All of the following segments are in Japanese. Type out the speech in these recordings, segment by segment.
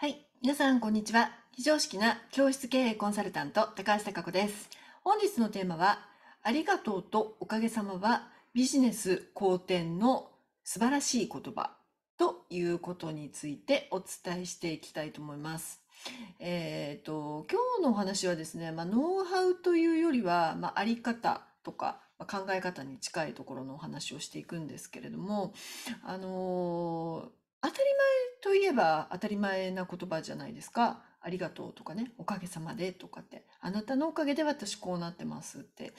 はい。皆さん、こんにちは。非常識な教室経営コンサルタント、高橋貴子です。本日のテーマは、ありがとうとおかげさまはビジネス好転の素晴らしい言葉ということについてお伝えしていきたいと思います。えっ、ー、と、今日のお話はですね、まあ、ノウハウというよりは、まあ、あり方とか、まあ、考え方に近いところのお話をしていくんですけれども、あのー、当たり前といえば当たり前な言葉じゃないですか。ありがとうとかね、おかげさまでとかって、あなたのおかげで私こうなってますって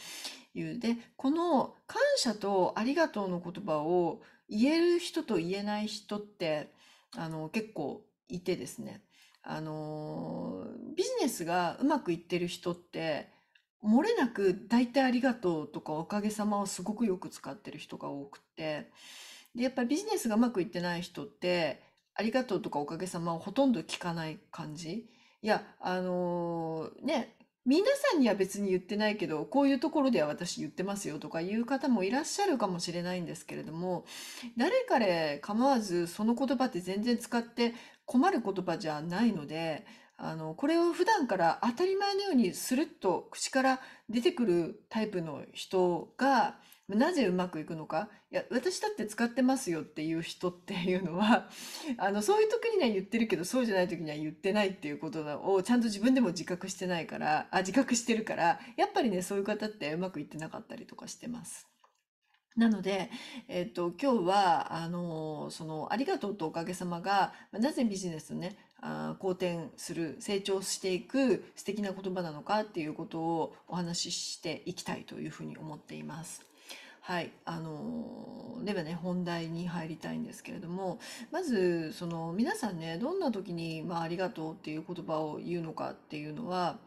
いう。で、この感謝とありがとうの言葉を言える人と言えない人って、あの、結構いてですね。あの、ビジネスがうまくいってる人って、漏れなく大体ありがとうとかおかげさまをすごくよく使ってる人が多くて、で、やっぱりビジネスがうまくいってない人って、ありがとうとかおかげさまをほとんど聞かない感じ。いや、あのー、ね、皆さんには別に言ってないけど、こういうところでは私言ってますよとかいう方もいらっしゃるかもしれないんですけれども、誰彼構わずその言葉って全然使って困る言葉じゃないので、あの、これを普段から当たり前のようにスルッと口から出てくるタイプの人が、なぜうまくいくのかいや私だって使ってますよっていう人っていうのは あのそういう時には言ってるけどそうじゃない時には言ってないっていうことをちゃんと自分でも自覚してないからあ自覚してるからやっぱりねそういう方ってうまくいってなかったりとかしてます。なので、えっ、と、今日は、あの、その、ありがとうとおかげさまが、なぜビジネスね、あ好転する、成長していく素敵な言葉なのかっていうことをお話ししていきたいというふうに思っています。はい、あのではね本題に入りたいんですけれどもまずその皆さんねどんな時に、まあ、ありがとうっていう言葉を言うのかっていうのは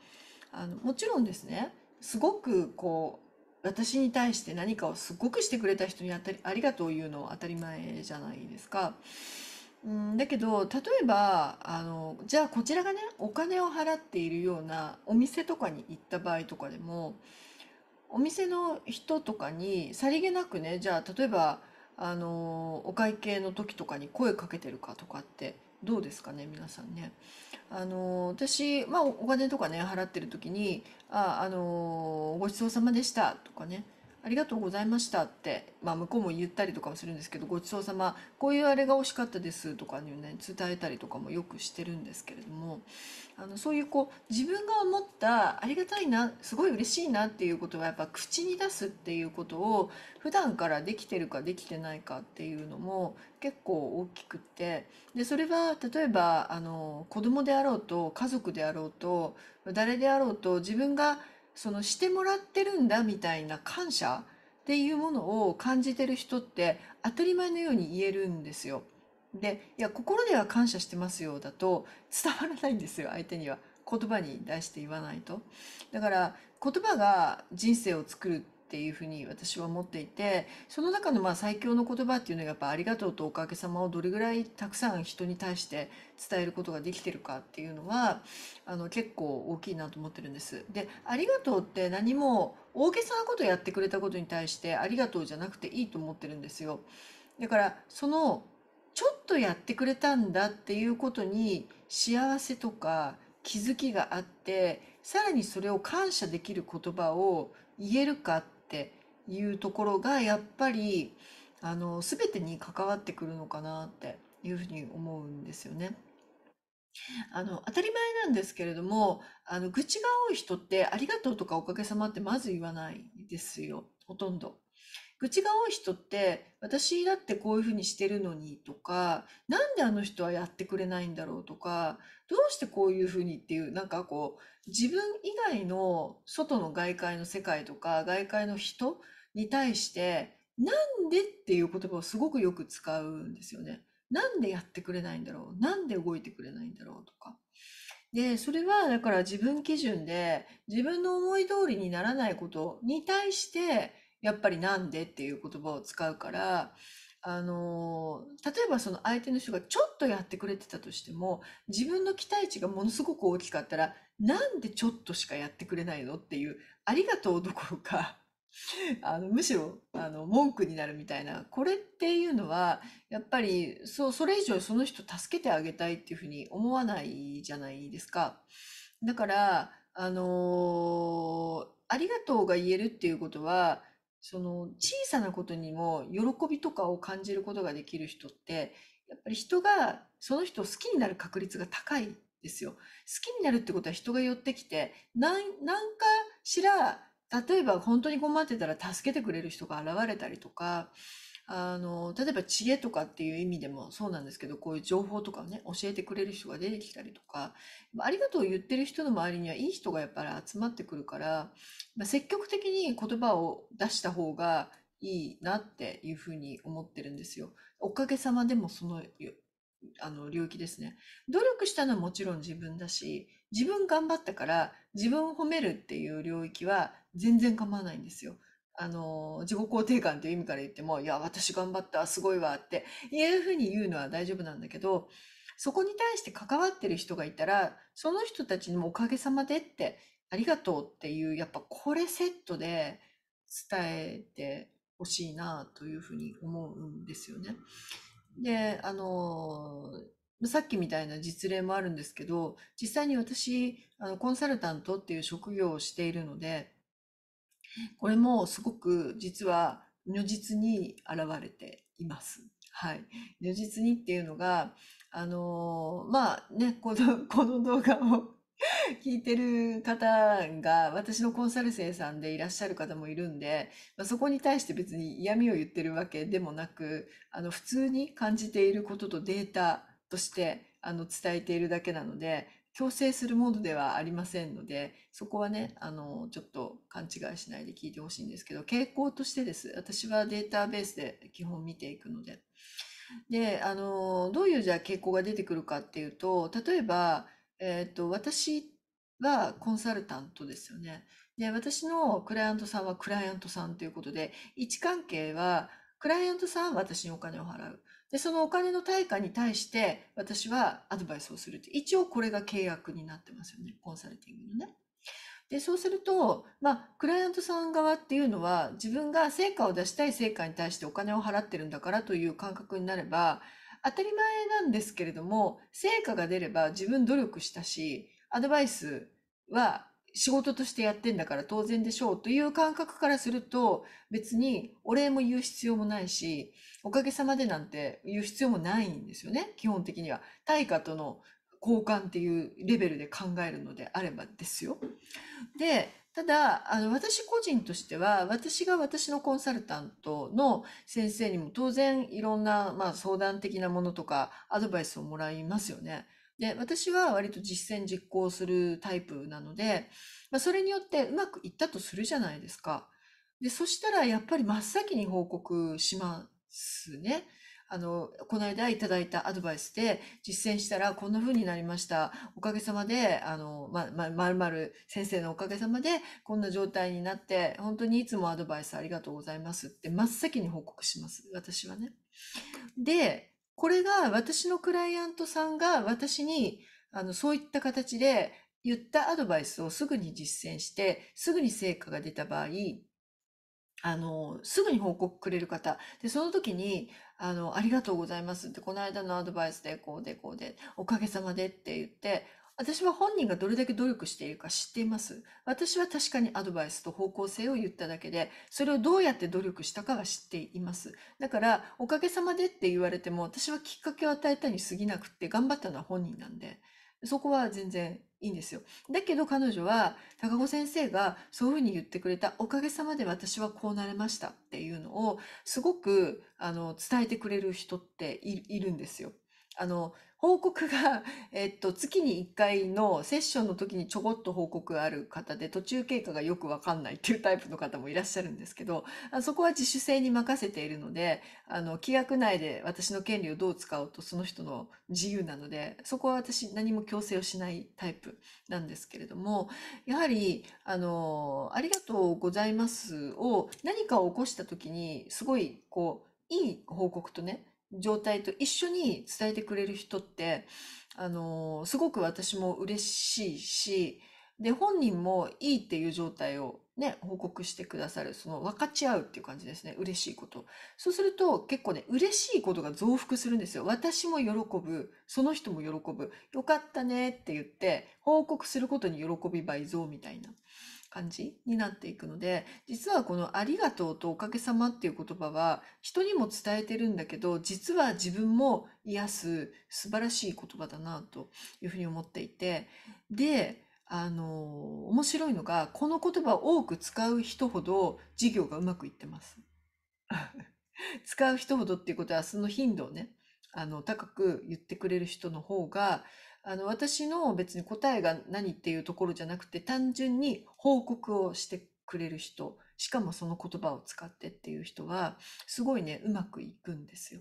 あのもちろんですねすごくこう私に対して何かをすごくしてくれた人にあたりありがとう言うのは当たり前じゃないですか。んだけど例えばあのじゃあこちらがねお金を払っているようなお店とかに行った場合とかでもお店の人とかにさりげなくねじゃあ例えばあのお会計の時とかに声かけてるかとかってどうですかね皆さんね。あの私、まあ、お金とかね払ってる時に「ああのごちそうさまでした」とかねありがとうございましたって、まあ、向こうも言ったりとかもするんですけどごちそうさまこういうあれが惜しかったですとかにね伝えたりとかもよくしてるんですけれどもあのそういうこう自分が思ったありがたいなすごい嬉しいなっていうことはやっぱ口に出すっていうことを普段からできてるかできてないかっていうのも結構大きくてでそれは例えばあの子供であろうと家族であろうと誰であろうと自分がそのしてもらってるんだみたいな感謝っていうものを感じてる人って当たり前のように言えるんですよ。で、いや、心では感謝してますよだと伝わらないんですよ、相手には。言葉に出して言わないと。だから言葉が人生を作るっていうふうに私は思っていてその中のまあ最強の言葉っていうのはやっぱ「ありがとう」と「おかげさま」をどれぐらいたくさん人に対して伝えることができてるかっていうのはあの結構大きいなと思ってるんです。で「ありがとう」って何も大げさなことやってくれたことに対して「ありがとう」じゃなくていいと思ってるんですよ。だからそのちょっとやってくれたんだっていうことに幸せとか気づきがあってさらにそれを感謝できる言葉を言えるかっっていうところがやっぱりあの全てに関わってくるのかなっていうふうに思うんですよね。あの当たり前なんですけれどもあの愚痴が多い人って「ありがとう」とか「おかげさま」ってまず言わないですよほとんど。愚痴が多い人って私だってこういうふうにしてるのにとかなんであの人はやってくれないんだろうとかどうしてこういうふうにっていうなんかこう自分以外の外の外界の世界とか、外界の人に対して、なんでっていう言葉をすごくよく使うんですよね。なんでやってくれないんだろうなんで動いてくれないんだろうとか。で、それはだから自分基準で自分の思い通りにならないことに対して、やっぱりなんでっていう言葉を使うから、あの、例えばその相手の人がちょっとやってくれてたとしても、自分の期待値がものすごく大きかったら、なんでちょっとしかやってくれないのっていう、ありがとうどころか、あのむしろあの文句になるみたいなこれっていうのはやっぱりそうそれ以上その人助けてあげたいっていうふうに思わないじゃないですか。だからあのー、ありがとうが言えるっていうことはその小さなことにも喜びとかを感じることができる人ってやっぱり人がその人を好きになる確率が高いですよ。好きになるってことは人が寄ってきて、何、んかしら、例えば本当に困ってたら助けてくれる人が現れたりとか、あの、例えば知恵とかっていう意味でもそうなんですけど、こういう情報とかをね、教えてくれる人が出てきたりとか、ありがとうを言ってる人の周りにはいい人がやっぱり集まってくるから、まあ、積極的に言葉を出した方がいいなっていうふうに思ってるんですよ。おかげさまでもそのあの領域ですね。努力したのはもちろん自分だし、自分頑張ったから自分を褒めるっていう領域は全然構わないんですよ。あの、自己肯定感という意味から言っても、いや、私頑張った、すごいわっていうふうに言うのは大丈夫なんだけど、そこに対して関わってる人がいたら、その人たちにもおかげさまでって、ありがとうっていう、やっぱこれセットで伝えてほしいなというふうに思うんですよね。で、あの、さっきみたいな実例もあるんですけど、実際に私、あのコンサルタントっていう職業をしているので、これもすごく実は如実に現れています。はい。如実にっていうのが、あのまあね、この、この動画を 聞いてる方が、私のコンサル生さんでいらっしゃる方もいるんで、まあ、そこに対して別に嫌味を言ってるわけでもなく、あの、普通に感じていることとデータとして、あの、伝えているだけなので、強制するものではありませんので、そこはね、あの、ちょっと勘違いしないで聞いてほしいんですけど、傾向としてです。私はデータベースで基本見ていくので。で、あの、どういうじゃあ傾向が出てくるかっていうと、例えば、えっと、私はコンサルタントですよね。で、私のクライアントさんはクライアントさんということで、位置関係は、クライアントさんは私にお金を払う。で、そのお金の対価に対して私はアドバイスをするって。一応これが契約になってますよね。コンサルティングのね。で、そうすると、まあ、クライアントさん側っていうのは自分が成果を出したい成果に対してお金を払ってるんだからという感覚になれば、当たり前なんですけれども、成果が出れば自分努力したし、アドバイスは仕事としてやってんだから当然でしょうという感覚からすると別にお礼も言う必要もないし、おかげさまでなんて言う必要もないんですよね、基本的には。対価との交換っていうレベルで考えるのであればですよ。で、ただ、あの、私個人としては、私が私のコンサルタントの先生にも当然いろんな、まあ、相談的なものとかアドバイスをもらいますよね。で、私は割と実践実行するタイプなので、まあ、それによってうまくいったとするじゃないですか。で、そしたらやっぱり真っ先に報告しますね。あの、この間いただいたアドバイスで実践したらこんな風になりました。おかげさまで、あの、ま、ま、まるまる先生のおかげさまでこんな状態になって、本当にいつもアドバイスありがとうございますって真っ先に報告します。私はね。で、これが私のクライアントさんが私に、あの、そういった形で言ったアドバイスをすぐに実践して、すぐに成果が出た場合、あの、すぐに報告くれる方。で、その時に、あの、ありがとうございますって、この間のアドバイスでこうでこうで、おかげさまでって言って、私は本人がどれだけ努力しているか知っています。私は確かにアドバイスと方向性を言っただけで、それをどうやって努力したかは知っています。だから、おかげさまでって言われても、私はきっかけを与えたに過ぎなくって、頑張ったのは本人なんで、そこは全然いいんですよ。だけど彼女は高子先生がそういうふうに言ってくれたおかげさまで私はこうなれましたっていうのをすごくあの伝えてくれる人っているんですよ。あの報告が、えっと、月に1回のセッションの時にちょこっと報告がある方で、途中経過がよくわかんないっていうタイプの方もいらっしゃるんですけど、そこは自主性に任せているので、あの、規約内で私の権利をどう使おうとその人の自由なので、そこは私何も強制をしないタイプなんですけれども、やはり、あの、ありがとうございますを何かを起こした時に、すごい、こう、いい報告とね、状態と一緒に伝えてくれる人って、あの、すごく私も嬉しいし、で、本人もいいっていう状態をね、報告してくださる、その分かち合うっていう感じですね。嬉しいこと。そうすると結構ね、嬉しいことが増幅するんですよ。私も喜ぶ。その人も喜ぶ。よかったねって言って、報告することに喜び倍増みたいな。感じになっていくので実はこの「ありがとう」と「おかげさま」っていう言葉は人にも伝えてるんだけど実は自分も癒す素晴らしい言葉だなというふうに思っていてであの面白いのがこの言葉を多く使う人ほど事業がうまくいってます。使う人ほどっていうことはその頻度をねあの高く言ってくれる人の方があの私の別に答えが何っていうところじゃなくて単純に報告をしてくれる人しかもその言葉を使ってっていう人はすごいねうまくいくんですよ。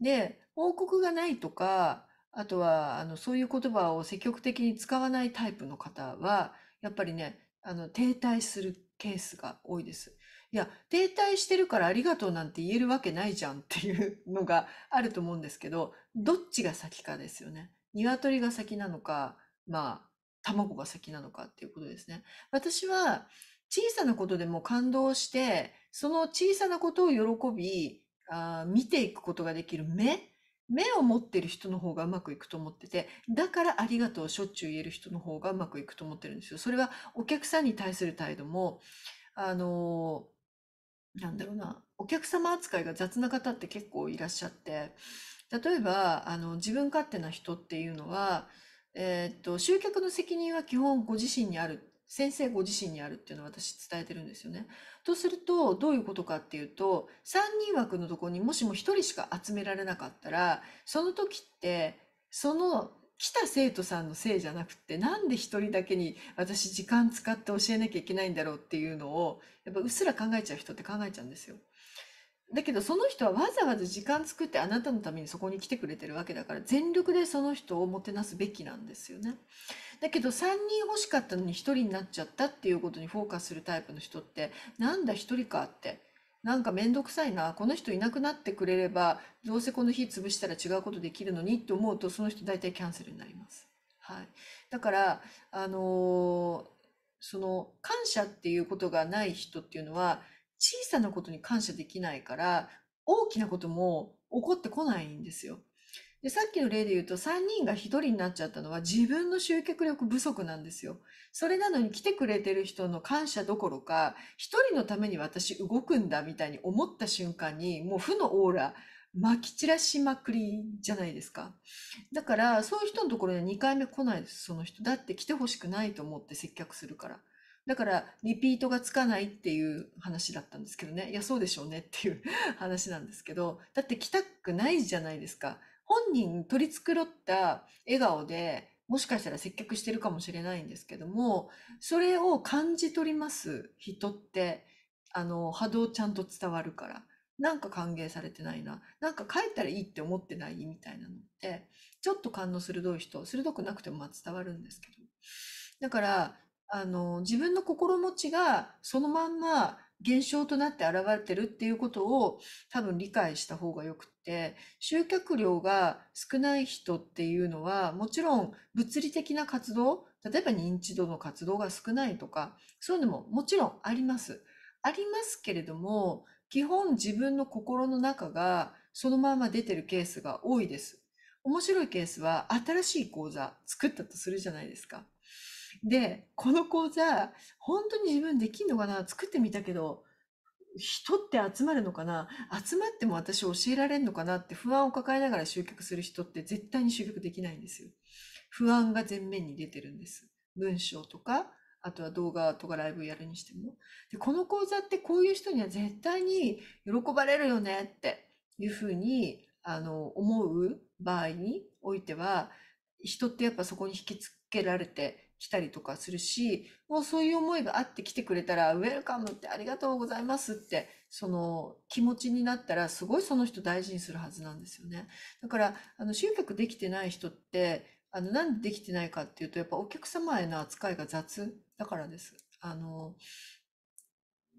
で報告がないとかあとはあのそういう言葉を積極的に使わないタイプの方はやっぱりねあの停滞するケースが多いです。いや停滞してるからありがとうなんて言えるわけないじゃんっていうのがあると思うんですけどどっちが先かですよね。鶏が先なのか、まあ、卵が先なのかっていうことですね。私は小さなことでも感動して、その小さなことを喜び、あ見ていくことができる目、目を持ってる人の方がうまくいくと思ってて、だからありがとうしょっちゅう言える人の方がうまくいくと思ってるんですよ。それはお客さんに対する態度も、あのー、なんだろうな、お客様扱いが雑な方って結構いらっしゃって、例えばあの自分勝手な人っていうのは、えー、っと集客の責任は基本ご自身にある先生ご自身にあるっていうのを私伝えてるんですよね。とするとどういうことかっていうと3人枠のとこにもしも1人しか集められなかったらその時ってその来た生徒さんのせいじゃなくってなんで1人だけに私時間使って教えなきゃいけないんだろうっていうのをやっぱうっすら考えちゃう人って考えちゃうんですよ。だけどその人はわざわざ時間作ってあなたのためにそこに来てくれてるわけだから全力でその人をもてなすべきなんですよね。だけど3人欲しかったのに1人になっちゃったっていうことにフォーカスするタイプの人ってなんだ1人かってなんか面倒くさいなこの人いなくなってくれればどうせこの日潰したら違うことできるのにって思うとその人大体キャンセルになります。はい、だからあのー、その感謝っていうことがない人っていうのは小さなことに感謝できないから、大きなことも起こってこないんですよ。で、さっきの例で言うと、3人が1人になっちゃったのは自分の集客力不足なんですよ。それなのに来てくれてる人の感謝どころか、1人のために私動くんだみたいに思った瞬間に、もう負のオーラ、まき散らしまくりじゃないですか。だから、そういう人のところに2回目来ないです、その人。だって来てほしくないと思って接客するから。だからリピートがつかないっていう話だったんですけどね。いや、そうでしょうねっていう 話なんですけど、だって来たくないじゃないですか。本人取り繕った笑顔で、もしかしたら接客してるかもしれないんですけども、それを感じ取ります人って、あの、波動ちゃんと伝わるから。なんか歓迎されてないな。なんか帰ったらいいって思ってないみたいなのって、ちょっと感の鋭い人、鋭くなくてもまあ伝わるんですけど。だから、あの、自分の心持ちがそのまんま現象となって現れてるっていうことを多分理解した方がよくって、集客量が少ない人っていうのは、もちろん物理的な活動、例えば認知度の活動が少ないとか、そういうのももちろんあります。ありますけれども、基本自分の心の中がそのまま出てるケースが多いです。面白いケースは新しい講座作ったとするじゃないですか。で、この講座、本当に自分できんのかな作ってみたけど、人って集まるのかな集まっても私教えられんのかなって不安を抱えながら集客する人って絶対に集客できないんですよ。不安が前面に出てるんです。文章とか、あとは動画とかライブやるにしても。で、この講座ってこういう人には絶対に喜ばれるよねっていうふうに、あの、思う場合においては、人ってやっぱそこに引きつけられてきたりとかするし、もうそういう思いがあって来てくれたら、ウェルカムってありがとうございますって、その気持ちになったら、すごいその人大事にするはずなんですよね。だから、あの、集客できてない人って、あの、なんでできてないかっていうと、やっぱお客様への扱いが雑だからです。あの、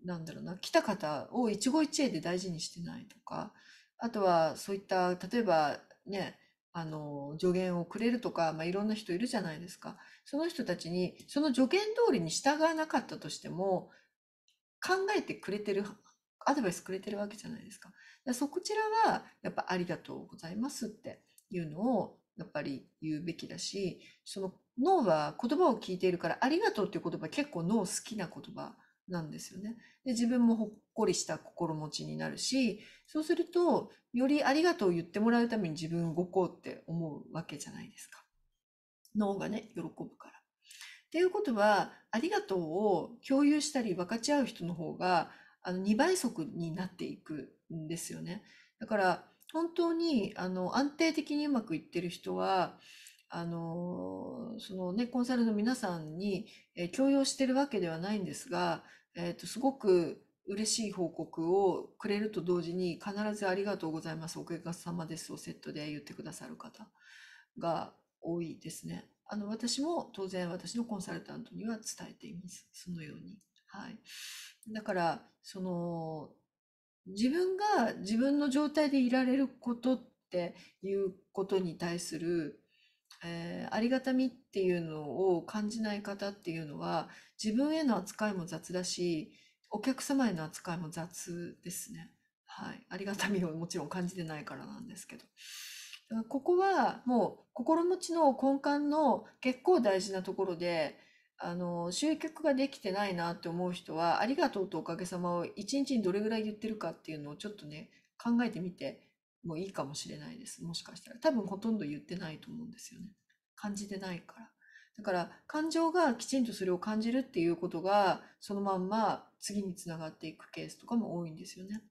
なんだろうな、来た方を一期一会で大事にしてないとか、あとはそういった、例えばね、あの、助言をくれるとか、まあ、いろんな人いるじゃないですか。その人たちに、その助言通りに従わなかったとしても、考えてくれてる、アドバイスくれてるわけじゃないですか。かそちらは、やっぱありがとうございますっていうのを、やっぱり言うべきだし、その脳は言葉を聞いているから、ありがとうっていう言葉結構脳好きな言葉なんですよね。で、自分もほっこりした心持ちになるし、そうすると、よりありがとうを言ってもらうために自分動こうって思うわけじゃないですか。脳がね、喜ぶから。っていうことは、ありがとうを共有したり分かち合う人の方が、あの、2倍速になっていくんですよね。だから、本当に、あの、安定的にうまくいってる人は、あの、そのね、コンサルの皆さんに、え強要してるわけではないんですが、えっ、ー、と、すごく嬉しい報告をくれると同時に、必ずありがとうございます、おかげさまですをセットで言ってくださる方が多いですね。あの、私も当然私のコンサルタントには伝えています。そのように。はい。だから、その、自分が自分の状態でいられることっていうことに対するえー、ありがたみっていうのを感じない方っていうのは自分への扱いも雑だしお客様への扱いも雑ですね。はい、ありがたみをもちろん感じてないからなんですけど。ここはもう心持ちの根幹の結構大事なところで、あの、集客ができてないなって思う人は、ありがとうとおかげさまを一日にどれぐらい言ってるかっていうのをちょっとね、考えてみてもいいかもしれないです。もしかしたら。多分ほとんど言ってないと思うんですよね。感じてないから。だから感情がきちんとそれを感じるっていうことがそのまんま次につながっていくケースとかも多いんですよね。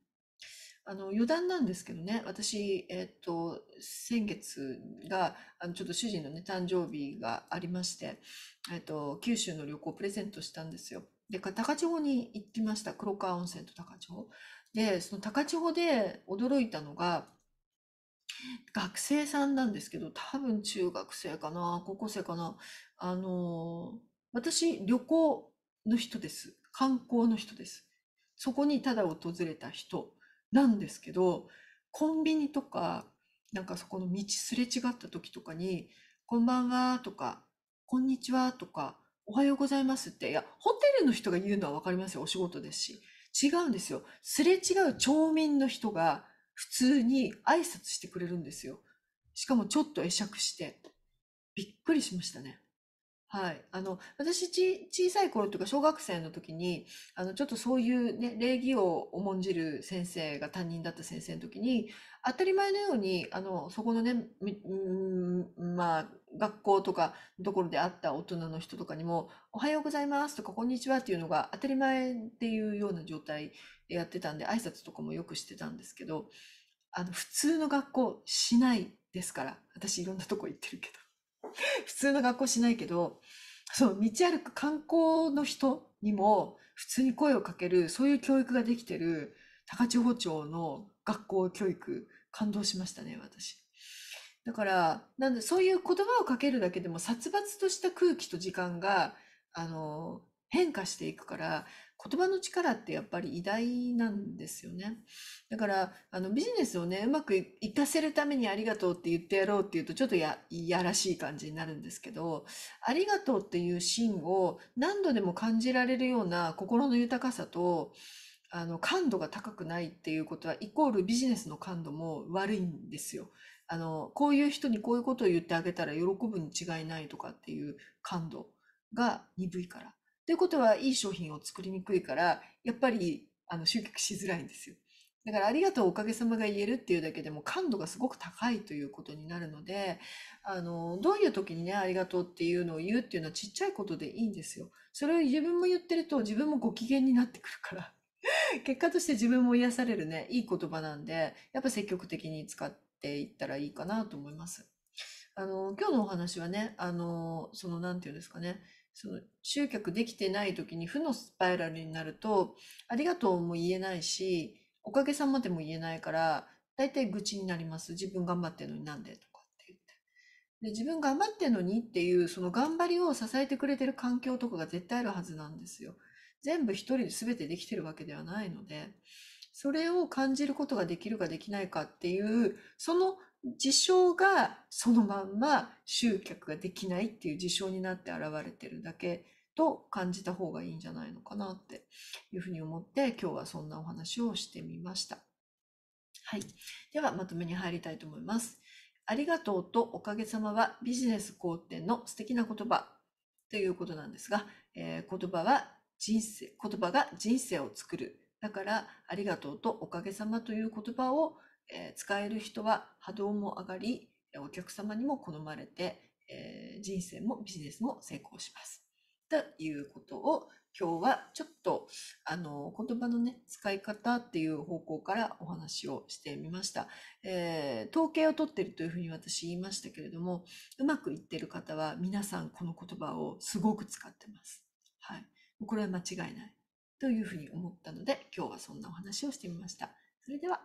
あの余談なんですけどね私、えっと先月があのちょっと主人のね誕生日がありまして、えっと九州の旅行をプレゼントしたんですよ。で高千穂に行ってました黒川温泉と高千穂。でその高千穂で驚いたのが学生さんなんですけど、多分中学生かな、高校生かな。あの、私、旅行の人です。観光の人です。そこにただ訪れた人なんですけど、コンビニとか、なんかそこの道すれ違った時とかに、こんばんはとか、こんにちはとか、おはようございますって、いや、ホテルの人が言うのは分かりますよ。お仕事ですし。違うんですよ。すれ違う町民の人が、普通に挨拶してくれるんですよ。しかもちょっと会釈して、びっくりしましたね。はい、あの私ち小さい頃というか小学生の時にあのちょっとそういう、ね、礼儀を重んじる先生が担任だった先生の時に当たり前のようにあのそこのねんまあ学校とかどころで会った大人の人とかにも「おはようございます」とか「こんにちは」っていうのが当たり前っていうような状態でやってたんで挨拶とかもよくしてたんですけどあの普通の学校しないですから私いろんなとこ行ってるけど。普通の学校しないけど、そう、道歩く観光の人にも普通に声をかける、そういう教育ができてる高千穂町の学校教育、感動しましたね、私。だから、なんで、そういう言葉をかけるだけでも殺伐とした空気と時間が、あの、変化していくから、言葉の力ってやっぱり偉大なんですよね。だから、あのビジネスをね、うまくいかせるためにありがとうって言ってやろうっていうと、ちょっとや、いやらしい感じになるんですけど、ありがとうっていう芯を何度でも感じられるような心の豊かさと、あの、感度が高くないっていうことは、イコールビジネスの感度も悪いんですよ。あの、こういう人にこういうことを言ってあげたら喜ぶに違いないとかっていう感度が鈍いから。ということはいい商品を作りにくいから、やっぱりあの集客しづらいんですよ。だからありがとうおかげさまが言えるっていうだけでも感度がすごく高いということになるので、あの、どういう時にね、ありがとうっていうのを言うっていうのはちっちゃいことでいいんですよ。それを自分も言ってると自分もご機嫌になってくるから。結果として自分も癒されるね、いい言葉なんで、やっぱ積極的に使っていったらいいかなと思います。あの、今日のお話はね、あの、その、なんていうんですかね、その集客できてない時に負のスパイラルになると、ありがとうも言えないし、おかげさまでも言えないから、大体愚痴になります。自分頑張ってるのになんでとかって言って。で、自分頑張ってるのにっていう、その頑張りを支えてくれてる環境とかが絶対あるはずなんですよ。全部一人で全てできてるわけではないので、それを感じることができるかできないかっていう、その事象がそのまんま集客ができないっていう事象になって現れてるだけと感じた方がいいんじゃないのかなっていうふうに思って今日はそんなお話をしてみました。はい。ではまとめに入りたいと思います。ありがとうとおかげさまはビジネス好転の素敵な言葉ということなんですが、えー、言葉は人生、言葉が人生を作る。だからありがとうとおかげさまという言葉をえ使える人は波動も上がり、お客様にも好まれて、え人生もビジネスも成功します。ということを今日はちょっとあの言葉のね使い方っていう方向からお話をしてみました、えー、統計を取ってるというふうに私言いましたけれどもうまくいってる方は皆さんこの言葉をすごく使ってます。はい、これは間違いないというふうに思ったので今日はそんなお話をしてみました。それでは